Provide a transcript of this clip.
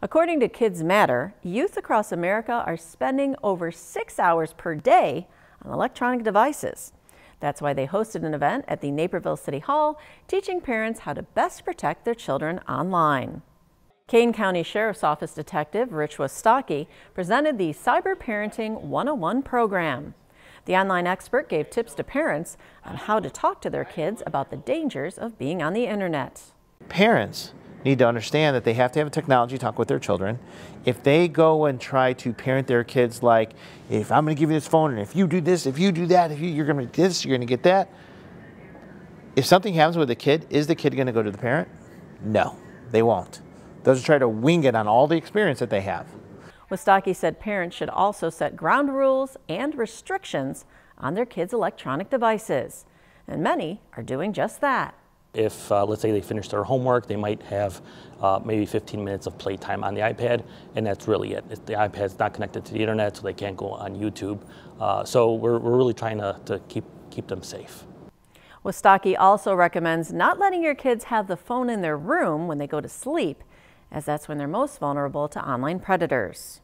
According to Kids Matter, youth across America are spending over six hours per day on electronic devices. That's why they hosted an event at the Naperville City Hall teaching parents how to best protect their children online. Kane County Sheriff's Office Detective Rich Wostocki presented the Cyber Parenting 101 program. The online expert gave tips to parents on how to talk to their kids about the dangers of being on the internet. Parents need to understand that they have to have a technology talk with their children. If they go and try to parent their kids like, if I'm going to give you this phone, and if you do this, if you do that, if you, are going to do this, you're going to get that. If something happens with the kid, is the kid going to go to the parent? No, they won't. Those will try to wing it on all the experience that they have. Wistaki said parents should also set ground rules and restrictions on their kids' electronic devices. And many are doing just that if uh, let's say they finish their homework, they might have uh, maybe 15 minutes of playtime on the iPad, and that's really it. the iPad's not connected to the internet, so they can't go on YouTube. Uh, so we're, we're really trying to, to keep, keep them safe. Wistaki also recommends not letting your kids have the phone in their room when they go to sleep, as that's when they're most vulnerable to online predators.